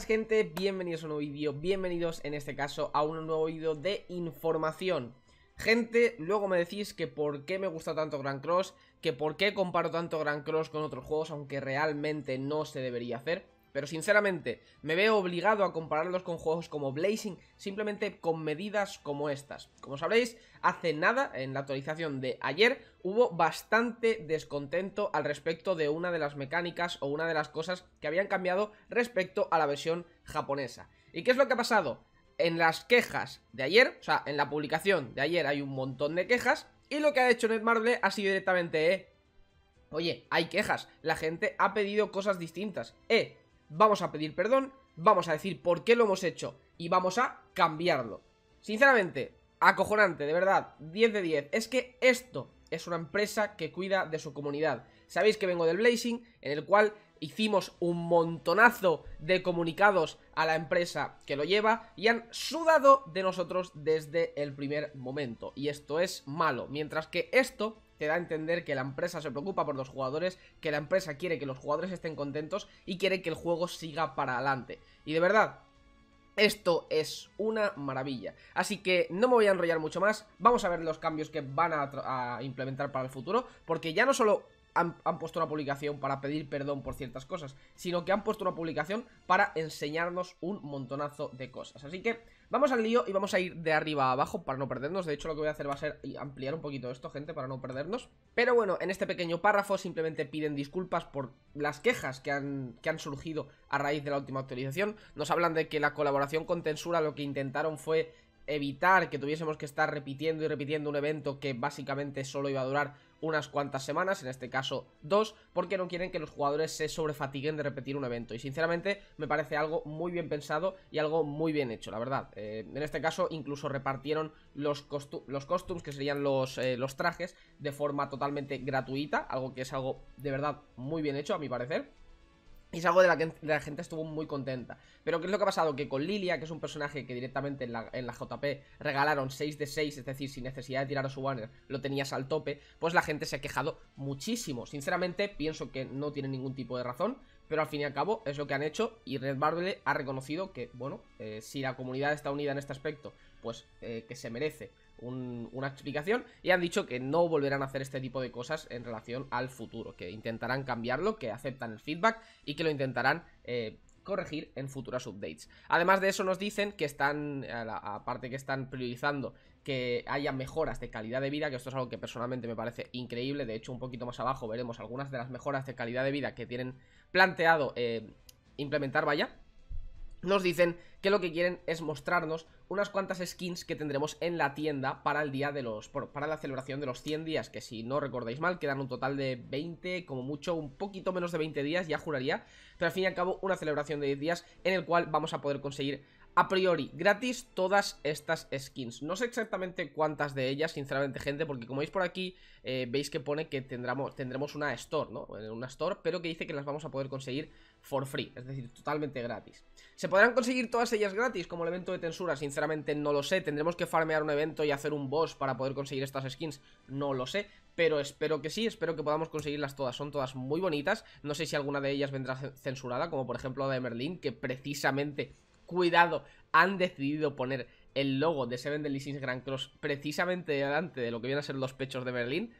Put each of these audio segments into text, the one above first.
gente, bienvenidos a un nuevo vídeo, bienvenidos en este caso a un nuevo vídeo de información Gente, luego me decís que por qué me gusta tanto Grand Cross, que por qué comparo tanto Grand Cross con otros juegos, aunque realmente no se debería hacer pero sinceramente, me veo obligado a compararlos con juegos como Blazing, simplemente con medidas como estas. Como sabréis, hace nada, en la actualización de ayer, hubo bastante descontento al respecto de una de las mecánicas o una de las cosas que habían cambiado respecto a la versión japonesa. ¿Y qué es lo que ha pasado? En las quejas de ayer, o sea, en la publicación de ayer hay un montón de quejas, y lo que ha hecho Netmarble ha sido directamente, eh, oye, hay quejas, la gente ha pedido cosas distintas, eh, vamos a pedir perdón, vamos a decir por qué lo hemos hecho y vamos a cambiarlo. Sinceramente, acojonante, de verdad, 10 de 10. Es que esto es una empresa que cuida de su comunidad. Sabéis que vengo del Blazing, en el cual hicimos un montonazo de comunicados a la empresa que lo lleva y han sudado de nosotros desde el primer momento. Y esto es malo, mientras que esto te da a entender que la empresa se preocupa por los jugadores, que la empresa quiere que los jugadores estén contentos y quiere que el juego siga para adelante. Y de verdad, esto es una maravilla. Así que no me voy a enrollar mucho más. Vamos a ver los cambios que van a, implementar para el futuro. Porque ya no solo han, puesto una publicación para pedir perdón por ciertas cosas, sino que han puesto una publicación para enseñarnos un montonazo de cosas. Así que vamos al lío y vamos a ir de arriba a abajo para no perdernos. De hecho, lo que voy a hacer va a ser ampliar un poquito esto, gente, para no perdernos. Pero bueno, en este pequeño párrafo simplemente piden disculpas por las quejas que han, que han surgido a raíz de la última actualización. Nos hablan de que la colaboración con Tensura lo que intentaron fue evitar que tuviésemos que estar repitiendo y repitiendo un evento que básicamente solo iba a durar unas cuantas semanas, en este caso dos, porque no quieren que los jugadores se sobrefatiguen de repetir un evento. Y sinceramente me parece algo muy bien pensado y algo muy bien hecho, la verdad. Eh, en este caso incluso repartieron los, los costumes, que serían los, eh, los trajes, de forma totalmente gratuita, algo que es algo de verdad muy bien hecho a mi parecer y Es algo de la que la gente estuvo muy contenta. Pero ¿qué es lo que ha pasado? Que con Lilia, que es un personaje que directamente en la, JP regalaron 6 de 6, es decir, sin necesidad de tirar a su banner, lo tenías al tope, pues la gente se ha quejado muchísimo. Sinceramente, pienso que no tiene ningún tipo de razón, pero al fin y al cabo es lo que han hecho y Red Barbell ha reconocido que, bueno, eh, si la comunidad está unida en este aspecto, pues eh, que se merece una explicación y han dicho que no volverán a hacer este tipo de cosas en relación al futuro, que intentarán cambiarlo, que aceptan el feedback y que lo intentarán eh, corregir en futuras updates. Además de eso nos dicen que están, aparte que están priorizando que haya mejoras de calidad de vida, que esto es algo que personalmente me parece increíble, de hecho un poquito más abajo veremos algunas de las mejoras de calidad de vida que tienen planteado eh, implementar, vaya, nos dicen que lo que quieren es mostrarnos unas cuantas skins que tendremos en la tienda para el día de los para la celebración de los 100 días, que si no recordáis mal quedan un total de 20, como mucho un poquito menos de 20 días, ya juraría, pero al fin y al cabo una celebración de 10 días en el cual vamos a poder conseguir a priori gratis todas estas skins. No sé exactamente cuántas de ellas, sinceramente, gente, porque como veis por aquí, eh, veis que pone que tendremos, tendremos una store, ¿no? Eh, una store, pero que dice que las vamos a poder conseguir for free, es decir, totalmente gratis. ¿Se podrán conseguir todas ellas gratis como el evento de Tensura? Sinceramente no lo sé, tendremos que farmear un evento y hacer un boss para poder conseguir estas skins, no lo sé, pero espero que sí, espero que podamos conseguirlas todas, son todas muy bonitas, no sé si alguna de ellas vendrá censurada, como por ejemplo la de Merlin, que precisamente, cuidado, han decidido poner el logo de Seven Deadly Grand Cross precisamente delante de lo que vienen a ser los pechos de Merlin,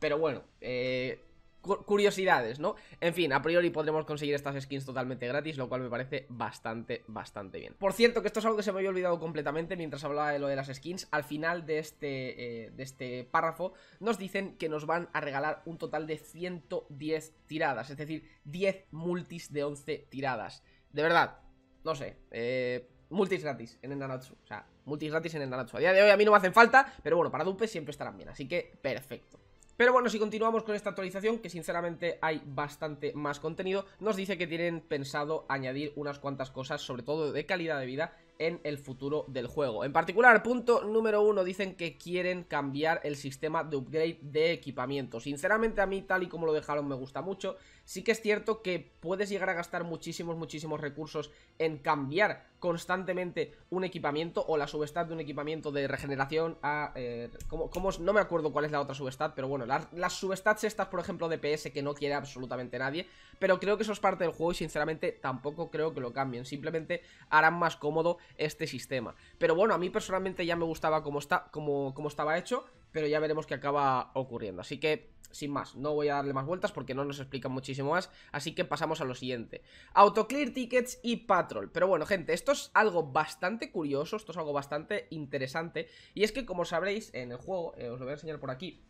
pero bueno, eh, curiosidades, ¿no? En fin, a priori podremos conseguir estas skins totalmente gratis, lo cual me parece bastante, bastante bien. Por cierto, que esto es algo que se me había olvidado completamente mientras hablaba de lo de las skins. Al final de este, eh, de este párrafo nos dicen que nos van a regalar un total de 110 tiradas, es decir, 10 multis de 11 tiradas. De verdad, no sé, eh, multis gratis en el o sea, multis gratis en el Nanatsu. A día de hoy a mí no me hacen falta, pero bueno, para Dupe siempre estarán bien, así que perfecto. Pero bueno, si continuamos con esta actualización, que sinceramente hay bastante más contenido, nos dice que tienen pensado añadir unas cuantas cosas, sobre todo de calidad de vida, en el futuro del juego. En particular, punto número uno, dicen que quieren cambiar el sistema de upgrade de equipamiento. Sinceramente a mí tal y como lo dejaron me gusta mucho. Sí que es cierto que puedes llegar a gastar muchísimos, muchísimos recursos en cambiar constantemente un equipamiento o la subestad de un equipamiento de regeneración a... Eh, como, no me acuerdo cuál es la otra subestad. pero bueno, las, las subestats estas, por ejemplo, de PS que no quiere absolutamente nadie, pero creo que eso es parte del juego y sinceramente tampoco creo que lo cambien, simplemente harán más cómodo este sistema. Pero bueno, a mí personalmente ya me gustaba cómo, está, cómo, cómo estaba hecho, pero ya veremos qué acaba ocurriendo. Así que sin más, no voy a darle más vueltas porque no nos explican muchísimo más, así que pasamos a lo siguiente. Autoclear tickets y patrol. Pero bueno, gente, esto es algo bastante curioso, esto es algo bastante interesante, y es que como sabréis en el juego, eh, os lo voy a enseñar por aquí,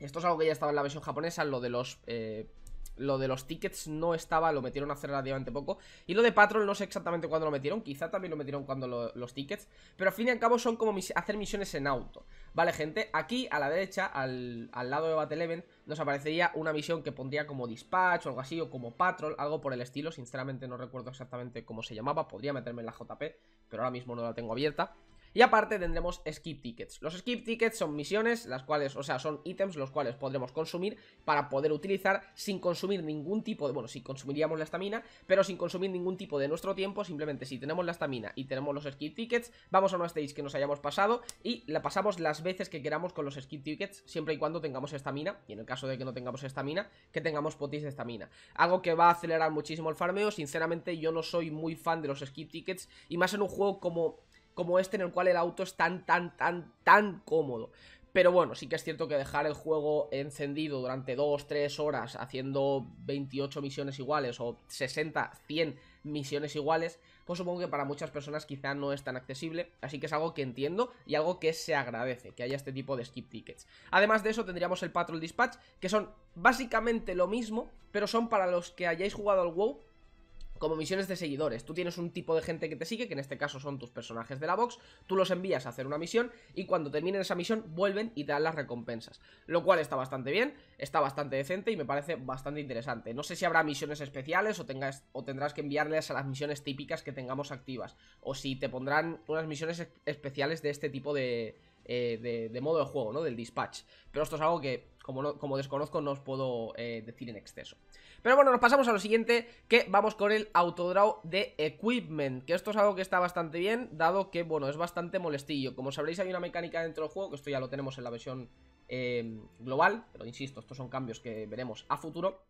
esto es algo que ya estaba en la versión japonesa, lo de los eh, lo de los tickets no estaba, lo metieron hace relativamente poco. Y lo de Patrol no sé exactamente cuándo lo metieron, quizá también lo metieron cuando los tickets. Pero al fin y al cabo son como hacer misiones en auto. Vale, gente, aquí a la derecha, al, lado de Battle event nos aparecería una misión que pondría como Dispatch o algo así, o como Patrol, algo por el estilo. Sinceramente no recuerdo exactamente cómo se llamaba, podría meterme en la JP, pero ahora mismo no la tengo abierta. Y aparte tendremos skip tickets. Los skip tickets son misiones, las cuales, o sea, son ítems los cuales podremos consumir para poder utilizar sin consumir ningún tipo de, bueno, si consumiríamos la estamina, pero sin consumir ningún tipo de nuestro tiempo, simplemente si tenemos la estamina y tenemos los skip tickets, vamos a una stage que nos hayamos pasado y la pasamos las veces que queramos con los skip tickets, siempre y cuando tengamos estamina, y en el caso de que no tengamos estamina, que tengamos potis de estamina. Algo que va a acelerar muchísimo el farmeo, sinceramente yo no soy muy fan de los skip tickets, y más en un juego como como este en el cual el auto es tan, tan, tan, tan cómodo. Pero bueno, sí que es cierto que dejar el juego encendido durante 2, 3 horas haciendo 28 misiones iguales o 60, 100 misiones iguales, pues supongo que para muchas personas quizá no es tan accesible, así que es algo que entiendo y algo que se agradece, que haya este tipo de skip tickets. Además de eso tendríamos el Patrol Dispatch, que son básicamente lo mismo, pero son para los que hayáis jugado al WoW como misiones de seguidores. Tú tienes un tipo de gente que te sigue, que en este caso son tus personajes de la box, tú los envías a hacer una misión y cuando terminen esa misión vuelven y te dan las recompensas. Lo cual está bastante bien, está bastante decente y me parece bastante interesante. No sé si habrá misiones especiales o, tengas, o tendrás que enviarles a las misiones típicas que tengamos activas o si te pondrán unas misiones especiales de este tipo de, eh, de, modo de juego, ¿no? Del dispatch. Pero esto es algo que, como, como desconozco, no os puedo eh, decir en exceso. Pero bueno, nos pasamos a lo siguiente, que vamos con el autodraw de equipment, que esto es algo que está bastante bien, dado que, bueno, es bastante molestillo. Como sabréis, hay una mecánica dentro del juego, que esto ya lo tenemos en la versión em, global, pero insisto, estos son cambios que veremos a futuro,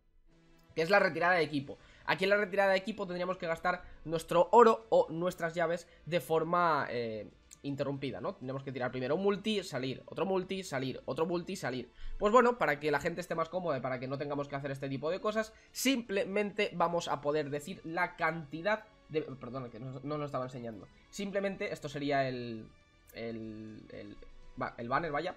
que es la retirada de equipo. Aquí en la retirada de equipo tendríamos que gastar nuestro oro o nuestras llaves de forma... Eh, interrumpida, ¿no? Tenemos que tirar primero un multi, salir, otro multi, salir, otro multi, salir. Pues bueno, para que la gente esté más cómoda y para que no tengamos que hacer este tipo de cosas, simplemente vamos a poder decir la cantidad de... Perdón, que no, nos lo estaba enseñando. Simplemente, esto sería el... El... El, el banner, vaya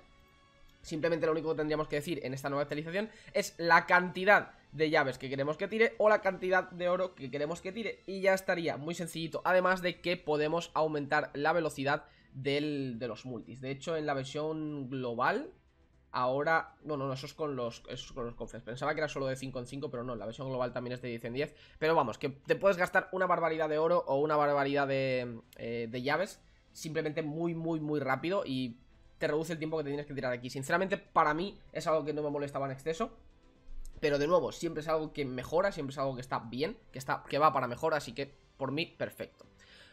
Simplemente lo único que tendríamos que decir en esta nueva actualización es la cantidad de llaves que queremos que tire o la cantidad de oro que queremos que tire y ya estaría muy sencillito, además de que podemos aumentar la velocidad de los multis. De hecho, en la versión global, ahora... No, no, no, eso es con los, con los cofres. Pensaba que era solo de 5 en 5, pero no, la versión global también es de 10 en 10. Pero vamos, que te puedes gastar una barbaridad de oro o una barbaridad de, eh, de llaves simplemente muy, muy, muy rápido y te reduce el tiempo que te tienes que tirar aquí. Sinceramente, para mí es algo que no me molestaba en exceso. Pero de nuevo, siempre es algo que mejora, siempre es algo que está bien, que, está, que va para mejor, así que por mí, perfecto.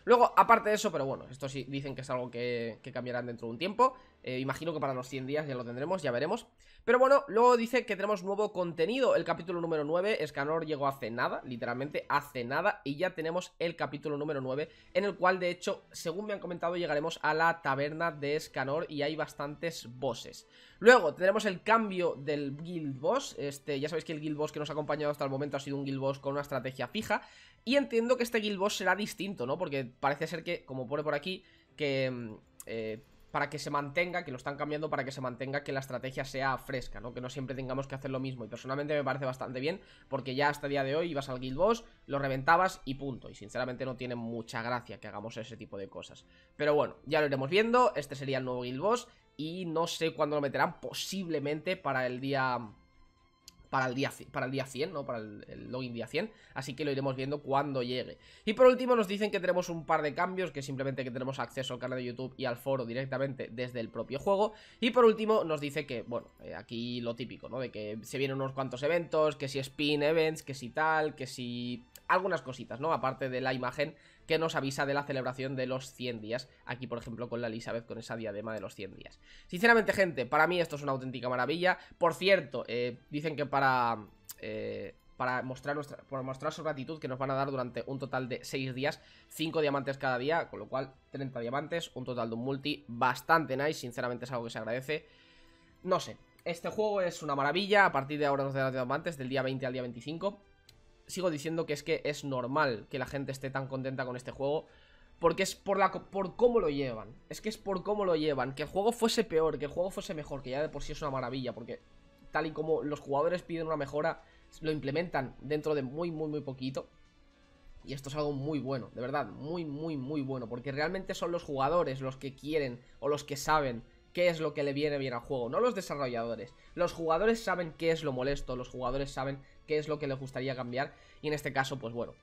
Luego, aparte de eso, pero bueno, esto sí dicen que es algo que, cambiarán dentro de un tiempo. Eh, imagino que para los 100 días ya lo tendremos, ya veremos. Pero bueno, luego dice que tenemos nuevo contenido. El capítulo número 9, Escanor llegó hace nada, literalmente hace nada. Y ya tenemos el capítulo número 9, en el cual, de hecho, según me han comentado, llegaremos a la taberna de Escanor y hay bastantes bosses. Luego, tenemos el cambio del Guild Boss. Este, ya sabéis que el Guild Boss que nos ha acompañado hasta el momento ha sido un Guild Boss con una estrategia fija. Y entiendo que este Guild Boss será distinto, ¿no? Porque parece ser que, como pone por aquí, que... Mm, eh, para que se mantenga, que lo están cambiando para que se mantenga que la estrategia sea fresca, ¿no? Que no siempre tengamos que hacer lo mismo. Y personalmente me parece bastante bien, porque ya hasta el día de hoy ibas al Guild Boss, lo reventabas y punto. Y sinceramente no tiene mucha gracia que hagamos ese tipo de cosas. Pero bueno, ya lo iremos viendo. Este sería el nuevo Guild Boss. Y no sé cuándo lo meterán, posiblemente para el día para el día, para el día 100, ¿no? Para el, login día 100, así que lo iremos viendo cuando llegue. Y por último nos dicen que tenemos un par de cambios, que simplemente que tenemos acceso al canal de YouTube y al foro directamente desde el propio juego. Y por último nos dice que, bueno, eh, aquí lo típico, ¿no? De que se vienen unos cuantos eventos, que si spin events, que si tal, que si... Algunas cositas, ¿no? Aparte de la imagen que nos avisa de la celebración de los 100 días. Aquí, por ejemplo, con la Elizabeth, con esa diadema de los 100 días. Sinceramente, gente, para mí esto es una auténtica maravilla. Por cierto, eh, dicen que para... Eh, para mostrar, nuestra, para mostrar su gratitud que nos van a dar durante un total de 6 días, 5 diamantes cada día, con lo cual 30 diamantes, un total de un multi bastante nice, sinceramente es algo que se agradece. No sé, este juego es una maravilla, a partir de ahora nos dará diamantes del día 20 al día 25, sigo diciendo que es que es normal que la gente esté tan contenta con este juego. Porque es por, la, por cómo lo llevan. Es que es por cómo lo llevan. Que el juego fuese peor, que el juego fuese mejor, que ya de por sí es una maravilla. Porque tal y como los jugadores piden una mejora, lo implementan dentro de muy, muy, muy poquito. Y esto es algo muy bueno, de verdad, muy, muy, muy bueno. Porque realmente son los jugadores los que quieren o los que saben qué es lo que le viene bien al juego, no los desarrolladores. Los jugadores saben qué es lo molesto, los jugadores saben qué es lo que les gustaría cambiar y en este caso, pues bueno,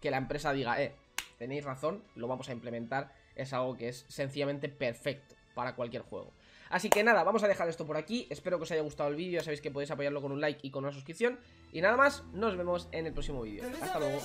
que la empresa diga, eh, tenéis razón, lo vamos a implementar, es algo que es sencillamente perfecto para cualquier juego. Así que nada, vamos a dejar esto por aquí, espero que os haya gustado el vídeo, ya sabéis que podéis apoyarlo con un like y con una suscripción, y nada más, nos vemos en el próximo vídeo. Hasta luego.